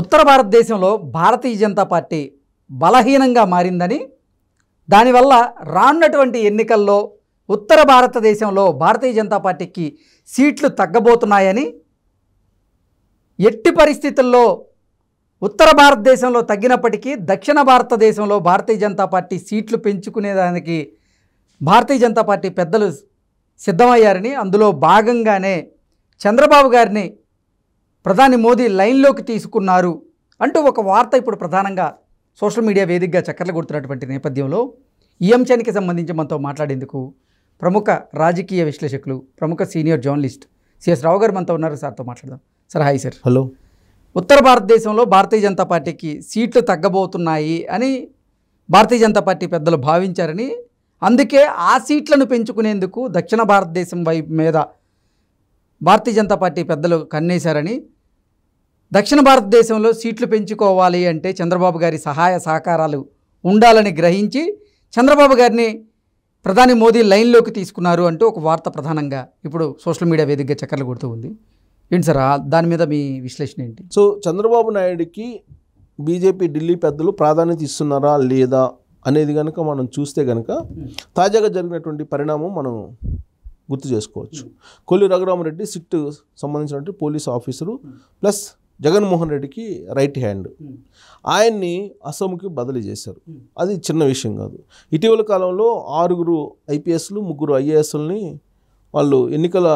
ఉత్తర భారతదేశంలో భారతీయ జనతా పార్టీ బలహీనంగా మారిందని దానివల్ల రానున్నటువంటి ఎన్నికల్లో ఉత్తర భారతదేశంలో భారతీయ జనతా పార్టీకి సీట్లు తగ్గబోతున్నాయని ఎట్టి పరిస్థితుల్లో ఉత్తర భారతదేశంలో తగ్గినప్పటికీ దక్షిణ భారతదేశంలో భారతీయ జనతా పార్టీ సీట్లు పెంచుకునేదానికి భారతీయ జనతా పార్టీ పెద్దలు సిద్ధమయ్యారని అందులో భాగంగానే చంద్రబాబు గారిని ప్రధాని మోదీ లైన్లోకి తీసుకున్నారు అంటూ ఒక వార్త ఇప్పుడు ప్రధానంగా సోషల్ మీడియా వేదికగా చక్కర్లు కొడుతున్నటువంటి నేపథ్యంలో ఈ అంశానికి సంబంధించి మనతో మాట్లాడేందుకు ప్రముఖ రాజకీయ విశ్లేషకులు ప్రముఖ సీనియర్ జర్నలిస్ట్ సిఎస్ రావు గారు మనతో ఉన్నారు సార్తో మాట్లాడదాం సార్ హాయ్ సార్ హలో ఉత్తర భారతదేశంలో భారతీయ జనతా పార్టీకి సీట్లు తగ్గబోతున్నాయి అని భారతీయ జనతా పార్టీ పెద్దలు భావించారని అందుకే ఆ సీట్లను పెంచుకునేందుకు దక్షిణ భారతదేశం వైపు మీద భారతీయ జనతా పార్టీ పెద్దలు కన్నేశారని దక్షిణ భారతదేశంలో సీట్లు పెంచుకోవాలి అంటే చంద్రబాబు గారి సహాయ సహకారాలు ఉండాలని గ్రహించి చంద్రబాబు గారిని ప్రధాని మోదీ లైన్లోకి తీసుకున్నారు అంటూ ఒక వార్త ప్రధానంగా ఇప్పుడు సోషల్ మీడియా వేదికగా చక్కర్లు కొడుతూ ఉంది ఏంటి సార్ దాని మీద మీ విశ్లేషణ ఏంటి సో చంద్రబాబు నాయుడికి బీజేపీ ఢిల్లీ పెద్దలు ప్రాధాన్యత ఇస్తున్నారా లేదా అనేది కనుక మనం చూస్తే కనుక తాజాగా జరిగినటువంటి పరిణామం మనం గుర్తు చేసుకోవచ్చు కొల్లి రఘురామరెడ్డి సిట్ సంబంధించినటువంటి పోలీస్ ఆఫీసరు ప్లస్ జగన్మోహన్ రెడ్డికి రైట్ హ్యాండ్ ఆయన్ని అసోంకి బదిలీ చేశారు అది చిన్న విషయం కాదు ఇటీవల కాలంలో ఆరుగురు ఐపీఎస్లు ముగ్గురు ఐఏఎస్లని వాళ్ళు ఎన్నికల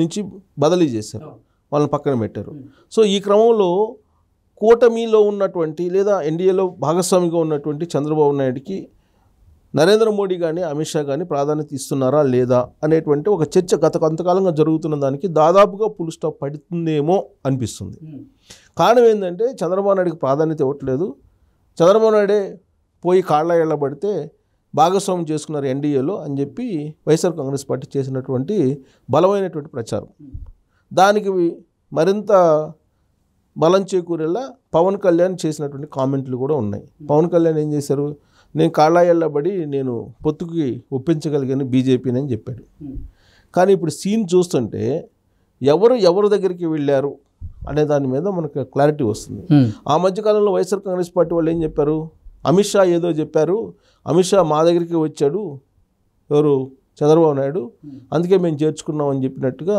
నుంచి బదిలీ చేశారు వాళ్ళని పక్కన పెట్టారు సో ఈ క్రమంలో కూటమిలో ఉన్నటువంటి లేదా ఎన్డీఏలో భాగస్వామిగా ఉన్నటువంటి చంద్రబాబు నాయుడికి నరేంద్ర మోడీ కానీ అమిత్ షా కానీ ప్రాధాన్యత ఇస్తున్నారా లేదా అనేటువంటి ఒక చర్చ గత కొంతకాలంగా జరుగుతున్న దానికి దాదాపుగా పులు స్టాప్ పడుతుందేమో అనిపిస్తుంది కారణం ఏంటంటే చంద్రబాబు నాయుడికి ప్రాధాన్యత ఇవ్వట్లేదు చంద్రబాబు నాయుడే పోయి కాళ్ళ ఎళ్ళబడితే భాగస్వామ్యం చేసుకున్నారు ఎన్డీఏలో అని చెప్పి వైఎస్ఆర్ కాంగ్రెస్ పార్టీ చేసినటువంటి బలమైనటువంటి ప్రచారం దానికి మరింత బలం చేకూరేలా పవన్ కళ్యాణ్ చేసినటువంటి కామెంట్లు కూడా ఉన్నాయి పవన్ కళ్యాణ్ ఏం చేశారు నేను కాళ్ళాయల్లబడి నేను పొత్తుకి ఒప్పించగలిగాను బీజేపీని అని చెప్పాడు కానీ ఇప్పుడు సీన్ చూస్తుంటే ఎవరు ఎవరి దగ్గరికి వెళ్ళారు అనే దాని మీద మనకు క్లారిటీ వస్తుంది ఆ మధ్యకాలంలో వైఎస్ఆర్ కాంగ్రెస్ పార్టీ వాళ్ళు ఏం చెప్పారు అమిత్ షా ఏదో చెప్పారు అమిత్ షా మా దగ్గరికి వచ్చాడు ఎవరు చంద్రబాబు నాయుడు అందుకే మేము చేర్చుకున్నామని చెప్పినట్టుగా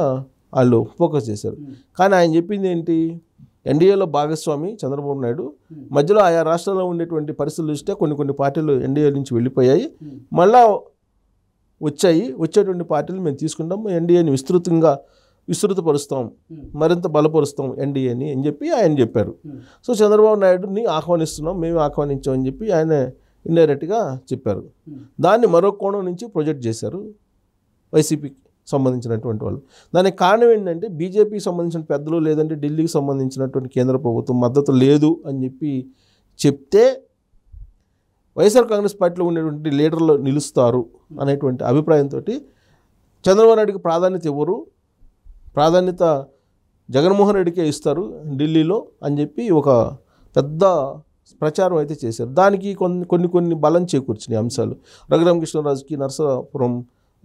వాళ్ళు ఫోకస్ చేశారు కానీ ఆయన చెప్పింది ఏంటి ఎన్డీఏలో భాగస్వామి చంద్రబాబు నాయుడు మధ్యలో ఆయా రాష్ట్రాల్లో ఉండేటువంటి పరిస్థితులు చూస్తే కొన్ని కొన్ని పార్టీలు ఎన్డీఏ నుంచి వెళ్ళిపోయాయి మళ్ళా వచ్చాయి వచ్చేటువంటి పార్టీలు మేము తీసుకుంటాం ఎన్డీఏని విస్తృతంగా విస్తృతపరుస్తాం మరింత బలపరుస్తాం ఎన్డీఏని అని చెప్పి ఆయన చెప్పారు సో చంద్రబాబు నాయుడుని ఆహ్వానిస్తున్నాం మేము ఆహ్వానించామని చెప్పి ఆయన ఇండైరెక్ట్గా చెప్పారు దాన్ని మరో కోణం నుంచి ప్రొజెక్ట్ చేశారు వైసీపీకి సంబంధించినటువంటి వాళ్ళు దానికి కారణం ఏంటంటే బీజేపీకి సంబంధించిన పెద్దలు లేదంటే ఢిల్లీకి సంబంధించినటువంటి కేంద్ర ప్రభుత్వం మద్దతు లేదు అని చెప్పి చెప్తే వైఎస్ఆర్ కాంగ్రెస్ పార్టీలో ఉండేటువంటి లీడర్లు నిలుస్తారు అనేటువంటి అభిప్రాయంతో చంద్రబాబు నాయుడికి ప్రాధాన్యత ఇవ్వరు ప్రాధాన్యత జగన్మోహన్ రెడ్డికే ఇస్తారు ఢిల్లీలో అని చెప్పి ఒక పెద్ద ప్రచారం అయితే చేశారు దానికి కొన్ని కొన్ని కొన్ని బలం చేకూర్చినాయి అంశాలు రఘురామకృష్ణరాజుకి నరసాపురం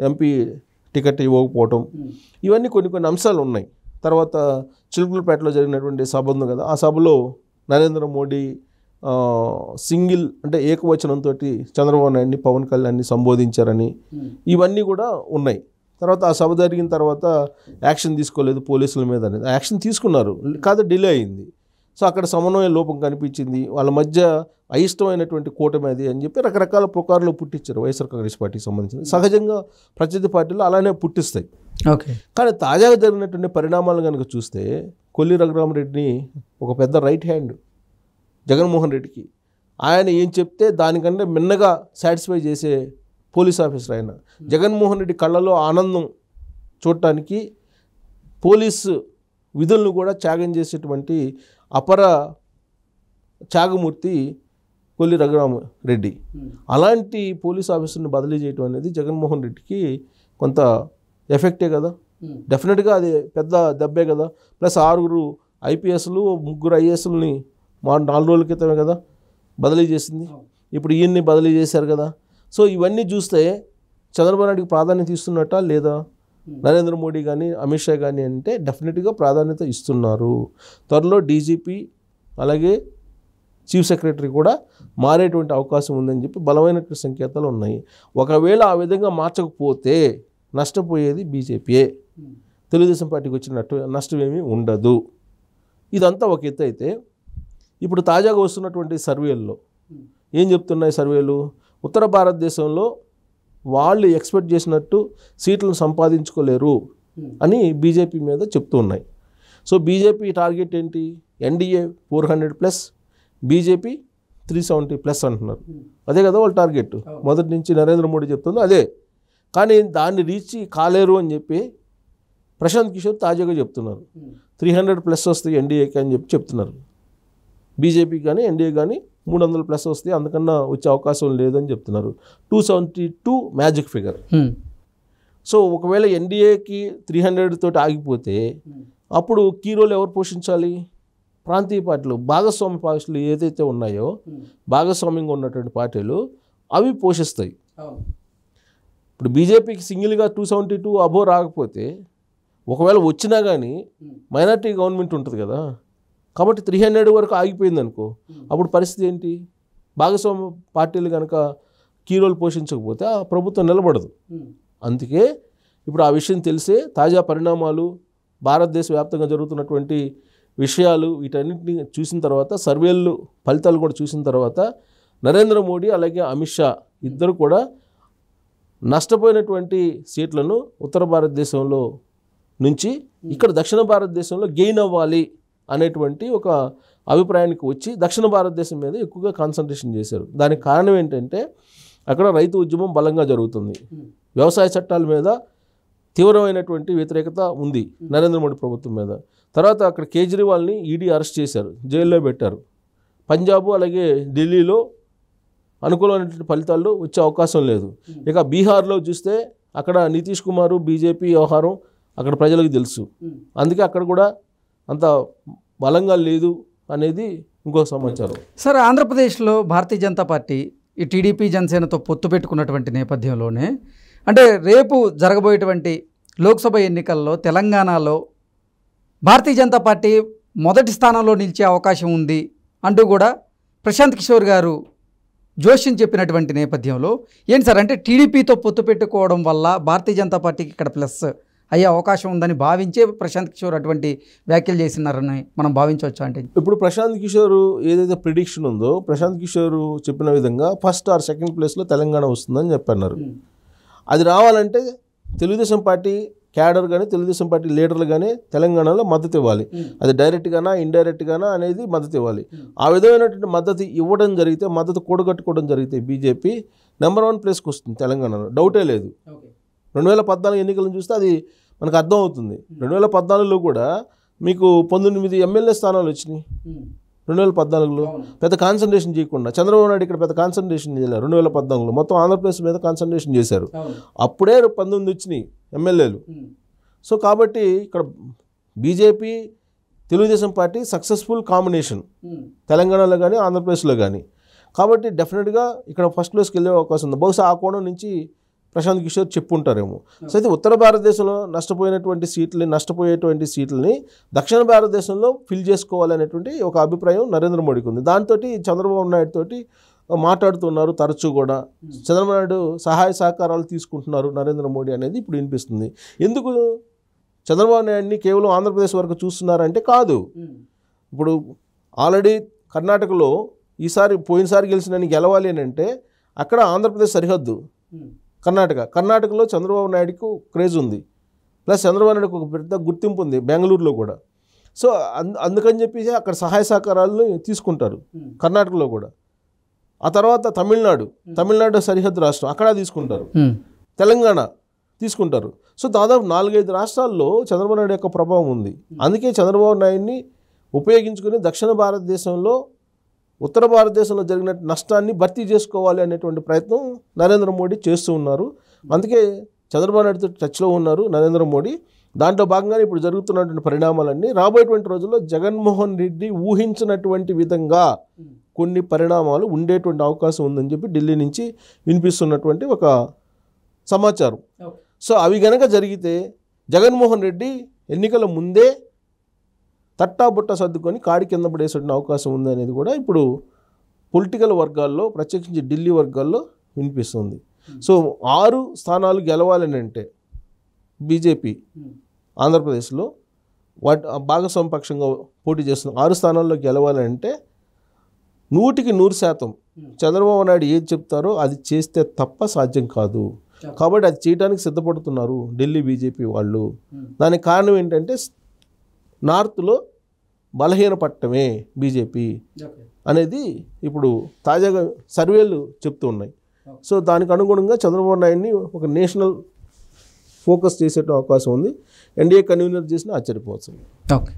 ఎంపీ టికెట్ ఇవ్వకపోవటం ఇవన్నీ కొన్ని కొన్ని అంశాలు ఉన్నాయి తర్వాత చిలుకులపేటలో జరిగినటువంటి సభ ఉంది కదా ఆ సభలో నరేంద్ర మోడీ సింగిల్ అంటే ఏకవచనంతో చంద్రబాబు నాయుడిని పవన్ కళ్యాణ్ని సంబోధించారని ఇవన్నీ కూడా ఉన్నాయి తర్వాత ఆ సభ జరిగిన తర్వాత యాక్షన్ తీసుకోలేదు పోలీసుల మీద అనేది యాక్షన్ తీసుకున్నారు కాదు డిలే అయింది సో అక్కడ సమన్వయ లోపం కనిపించింది వాళ్ళ మధ్య అయిష్టమైనటువంటి కూటమి అది అని చెప్పి రకరకాల ప్రకారాలు పుట్టించారు వైఎస్ఆర్ కాంగ్రెస్ పార్టీకి సంబంధించిన సహజంగా ప్రత్యర్థి పార్టీలు అలానే పుట్టిస్తాయి ఓకే కానీ తాజాగా జరిగినటువంటి పరిణామాలు కనుక చూస్తే కొల్లి రఘురామరెడ్డిని ఒక పెద్ద రైట్ హ్యాండ్ జగన్మోహన్ రెడ్డికి ఆయన ఏం చెప్తే దానికంటే మిన్నగా సాటిస్ఫై చేసే పోలీస్ ఆఫీసర్ ఆయన జగన్మోహన్ రెడ్డి కళ్ళలో ఆనందం చూడటానికి పోలీసు విధులను కూడా త్యాగం చేసేటువంటి అపర త్యాగమూర్తి కొల్లి రఘురామ రెడ్డి hmm. అలాంటి పోలీస్ ఆఫీసర్ని బదిలీ చేయటం అనేది జగన్మోహన్ రెడ్డికి కొంత ఎఫెక్టే కదా డెఫినెట్గా hmm. అది పెద్ద దెబ్బే కదా ప్లస్ ఆరుగురు ఐపీఎస్లు ముగ్గురు ఐఏఎస్లని మా నాలుగు రోజుల క్రితమే కదా బదిలీ చేసింది hmm. ఇప్పుడు ఈయన్ని బదిలీ చేశారు కదా సో ఇవన్నీ చూస్తే చంద్రబాబు నాయుడికి ప్రాధాన్యత ఇస్తున్నట్ట లేదా Hmm. నరేంద్ర మోడీ కానీ అమిత్ షా కానీ అంటే డెఫినెట్గా ప్రాధాన్యత ఇస్తున్నారు త్వరలో డీజీపీ అలాగే చీఫ్ సెక్రటరీ కూడా మారేటువంటి అవకాశం ఉందని చెప్పి బలమైన సంకేతాలు ఉన్నాయి ఒకవేళ ఆ విధంగా మార్చకపోతే నష్టపోయేది బీజేపీయే hmm. తెలుగుదేశం పార్టీకి వచ్చినట్టు నష్టం ఏమీ ఉండదు ఇదంతా ఒక ఎత్తు అయితే ఇప్పుడు తాజాగా వస్తున్నటువంటి సర్వేల్లో hmm. ఏం చెప్తున్నాయి సర్వేలు ఉత్తర భారతదేశంలో వాళ్ళు ఎక్స్పెక్ట్ చేసినట్టు సీట్లను సంపాదించుకోలేరు అని బీజేపీ మీద చెప్తూ ఉన్నాయి సో బీజేపీ టార్గెట్ ఏంటి NDA four hundred plus BJP three seventy plus అంటున్నారు అదే కదా వాళ్ళ టార్గెట్ మొదటి నుంచి నరేంద్ర మోడీ చెప్తుంది అదే కానీ దాన్ని రీచ్ కాలేరు అని చెప్పి ప్రశాంత్ కిషోర్ తాజాగా చెప్తున్నారు త్రీ హండ్రెడ్ ప్లస్ వస్తాయి ఎన్డీఏకి అని చెప్పి చెప్తున్నారు బీజేపీ కానీ ఎన్డీఏ కానీ మూడు వందల ప్లస్ వస్తే అందుకన్నా వచ్చే అవకాశం లేదని చెప్తున్నారు two seventy two magic figure so ఒకవేళ ఎన్డీఏకి త్రీ హండ్రెడ్ తోటి ఆగిపోతే అప్పుడు కీ రోల్ ఎవరు పోషించాలి ప్రాంతీయ పార్టీలు భాగస్వామ్య పార్టీలు ఏదైతే ఉన్నాయో భాగస్వామ్యంగా ఉన్నటువంటి పార్టీలు అవి పోషిస్తాయి ఇప్పుడు బీజేపీకి సింగిల్గా టూ సెవెంటీ టూ అబో రాకపోతే ఒకవేళ వచ్చినా కానీ మైనార్టీ గవర్నమెంట్ ఉంటుంది కదా కాబట్టి త్రీ హండ్రెడ్ వరకు ఆగిపోయింది అనుకో అప్పుడు పరిస్థితి ఏంటి భాగస్వామ్య పార్టీలు కనుక కీరోలు పోషించకపోతే ఆ ప్రభుత్వం నిలబడదు అందుకే ఇప్పుడు ఆ విషయం తెలిసే తాజా పరిణామాలు భారతదేశ వ్యాప్తంగా జరుగుతున్నటువంటి విషయాలు వీటన్నింటినీ చూసిన తర్వాత సర్వేలు ఫలితాలు కూడా చూసిన తర్వాత నరేంద్ర మోడీ అలాగే అమిత్ షా ఇద్దరు కూడా నష్టపోయినటువంటి సీట్లను ఉత్తర భారతదేశంలో నుంచి ఇక్కడ దక్షిణ భారతదేశంలో గెయిన్ అవ్వాలి అనేటువంటి ఒక అభిప్రాయానికి వచ్చి దక్షిణ భారతదేశం మీద ఎక్కువగా కాన్సన్ట్రేషన్ చేశారు దానికి కారణం ఏంటంటే అక్కడ రైతు ఉద్యమం బలంగా జరుగుతుంది hmm. వ్యవసాయ చట్టాల మీద తీవ్రమైనటువంటి వ్యతిరేకత ఉంది hmm. నరేంద్ర మోడీ ప్రభుత్వం మీద తర్వాత అక్కడ కేజ్రీవాల్ని ఈడీ e అరెస్ట్ చేశారు జైల్లో పెట్టారు పంజాబ్ అలాగే ఢిల్లీలో అనుకూలమైనటువంటి ఫలితాలు వచ్చే అవకాశం లేదు hmm. ఇక బీహార్లో చూస్తే అక్కడ నితీష్ కుమారు బీజేపీ వ్యవహారం అక్కడ ప్రజలకు తెలుసు అందుకే అక్కడ కూడా అంత బలంగా లేదు అనేది ఇంకో సమాచారం సార్ ఆంధ్రప్రదేశ్లో భారతీయ జనతా పార్టీ ఈ టీడీపీ జనసేనతో పొత్తు పెట్టుకున్నటువంటి నేపథ్యంలోనే అంటే రేపు జరగబోయేటువంటి లోక్సభ ఎన్నికల్లో తెలంగాణలో భారతీయ జనతా పార్టీ మొదటి స్థానంలో నిలిచే అవకాశం ఉంది అంటూ కూడా ప్రశాంత్ కిషోర్ గారు జోషిని చెప్పినటువంటి నేపథ్యంలో ఏంటి సార్ అంటే టీడీపీతో పొత్తు పెట్టుకోవడం వల్ల భారతీయ జనతా పార్టీకి ఇక్కడ ప్లస్ అయ్యే అవకాశం ఉందని భావించే ప్రశాంత్ కిషోర్ అటువంటి వ్యాఖ్యలు చేసినారని మనం భావించవచ్చు అంటే ఇప్పుడు ప్రశాంత్ కిషోర్ ఏదైతే ప్రిడిక్షన్ ఉందో ప్రశాంత్ కిషోర్ చెప్పిన విధంగా ఫస్ట్ ఆర్ సెకండ్ ప్లేస్లో తెలంగాణ వస్తుందని చెప్పన్నారు hmm. అది రావాలంటే తెలుగుదేశం పార్టీ క్యాడర్ కానీ తెలుగుదేశం పార్టీ లీడర్లు కానీ తెలంగాణలో మద్దతు ఇవ్వాలి hmm. అది డైరెక్ట్గానా ఇండైరెక్ట్గానా అనేది మద్దతు ఇవ్వాలి hmm. ఆ విధమైనటువంటి మద్దతు ఇవ్వడం జరిగితే మద్దతు కూడగట్టుకోవడం జరిగితే బీజేపీ నెంబర్ వన్ ప్లేస్కి వస్తుంది తెలంగాణలో డౌటే లేదు రెండు వేల పద్నాలుగు ఎన్నికలను చూస్తే అది మనకు అర్థం అవుతుంది రెండు వేల పద్నాలుగులో కూడా మీకు పంతొమ్మిది ఎమ్మెల్యే స్థానాలు వచ్చినాయి రెండు వేల పద్నాలుగులో పెద్ద కాన్సన్ట్రేషన్ చేయకుండా చంద్రబాబు నాయుడు ఇక్కడ పెద్ద కాన్సన్ట్రేషన్ చేయలేదు రెండు వేల పద్నాలుగులో మొత్తం ఆంధ్రప్రదేశ్ మీద కాన్సన్ట్రేషన్ చేశారు అప్పుడే పంతొమ్మిది వచ్చినాయి ఎమ్మెల్యేలు సో కాబట్టి ఇక్కడ BJP Telugu Desam party successful combination తెలంగాణలో కానీ ఆంధ్రప్రదేశ్లో కానీ కాబట్టి డెఫినెట్గా ఇక్కడ ఫస్ట్ ప్లేస్కి వెళ్ళే అవకాశం ఉంది బహుశా ఆ కోణం నుంచి ప్రశాంత్ కిషోర్ చెప్పుంటారేమో సో అయితే ఉత్తర భారతదేశంలో నష్టపోయినటువంటి సీట్లని నష్టపోయేటువంటి సీట్లని దక్షిణ భారతదేశంలో ఫిల్ చేసుకోవాలనేటువంటి ఒక అభిప్రాయం నరేంద్ర మోడీకి ఉంది దాంతో చంద్రబాబు నాయుడు తోటి మాట్లాడుతున్నారు తరచూ కూడా చంద్రబాబు నాయుడు సహాయ సహకారాలు తీసుకుంటున్నారు నరేంద్ర మోడీ అనేది ఇప్పుడు వినిపిస్తుంది ఎందుకు చంద్రబాబు నాయుడిని కేవలం ఆంధ్రప్రదేశ్ వరకు చూస్తున్నారంటే కాదు ఇప్పుడు ఆల్రెడీ కర్ణాటకలో ఈసారి పోయినసారి గెలిచిన గెలవాలి అని అంటే అక్కడ ఆంధ్రప్రదేశ్ సరిహద్దు కర్ణాటక కర్ణాటకలో చంద్రబాబు నాయుడుకు క్రేజ్ ఉంది ప్లస్ చంద్రబాబు నాయుడుకు ఒక పెద్ద గుర్తింపు ఉంది బెంగళూరులో కూడా సో అందుకని చెప్పేసి అక్కడ సహాయ సహకారాలను తీసుకుంటారు కర్ణాటకలో కూడా ఆ తర్వాత తమిళనాడు తమిళనాడు సరిహద్దు రాష్ట్రం అక్కడ తీసుకుంటారు తెలంగాణ తీసుకుంటారు సో దాదాపు నాలుగైదు రాష్ట్రాల్లో చంద్రబాబు నాయుడు యొక్క ప్రభావం ఉంది అందుకే చంద్రబాబు నాయుడిని ఉపయోగించుకుని దక్షిణ భారతదేశంలో ఉత్తర భారతదేశంలో జరిగిన నష్టాన్ని భర్తీ చేసుకోవాలి అనేటువంటి ప్రయత్నం నరేంద్ర మోడీ చేస్తూ ఉన్నారు అందుకే చంద్రబాబు నాయుడుతో టచ్లో ఉన్నారు నరేంద్ర మోడీ దాంట్లో భాగంగానే ఇప్పుడు జరుగుతున్నటువంటి పరిణామాలన్నీ రాబోయేటువంటి రోజుల్లో జగన్మోహన్ రెడ్డి ఊహించినటువంటి విధంగా కొన్ని పరిణామాలు ఉండేటువంటి అవకాశం ఉందని చెప్పి ఢిల్లీ నుంచి వినిపిస్తున్నటువంటి ఒక సమాచారం సో అవి గనక జరిగితే జగన్మోహన్ రెడ్డి ఎన్నికల ముందే తట్టా బుట్ట సర్దుకొని కాడి కింద పడేసిన అవకాశం ఉంది అనేది కూడా ఇప్పుడు పొలిటికల్ వర్గాల్లో ప్రత్యేకించి ఢిల్లీ వర్గాల్లో వినిపిస్తుంది hmm. సో ఆరు స్థానాలు గెలవాలని అంటే బీజేపీ hmm. ఆంధ్రప్రదేశ్లో వాటి భాగస్వామ్య పక్షంగా పోటీ చేస్తున్న ఆరు స్థానాల్లో గెలవాలంటే నూటికి నూరు శాతం hmm. చంద్రబాబు నాయుడు ఏది చెప్తారో అది చేస్తే తప్ప సాధ్యం కాదు కాబట్టి అది చేయడానికి సిద్ధపడుతున్నారు ఢిల్లీ బీజేపీ వాళ్ళు దానికి కారణం ఏంటంటే నార్త్లో బలహీనపట్టమే బీజేపీ అనేది ఇప్పుడు తాజాగా సర్వేలు చెప్తూ ఉన్నాయి సో దానికి అనుగుణంగా చంద్రబాబు నాయుడిని ఒక నేషనల్ ఫోకస్ చేసే అవకాశం ఉంది ఎన్డీఏ కన్వీనర్ చేసిన ఆశ్చర్యపోవచ్చు ఓకే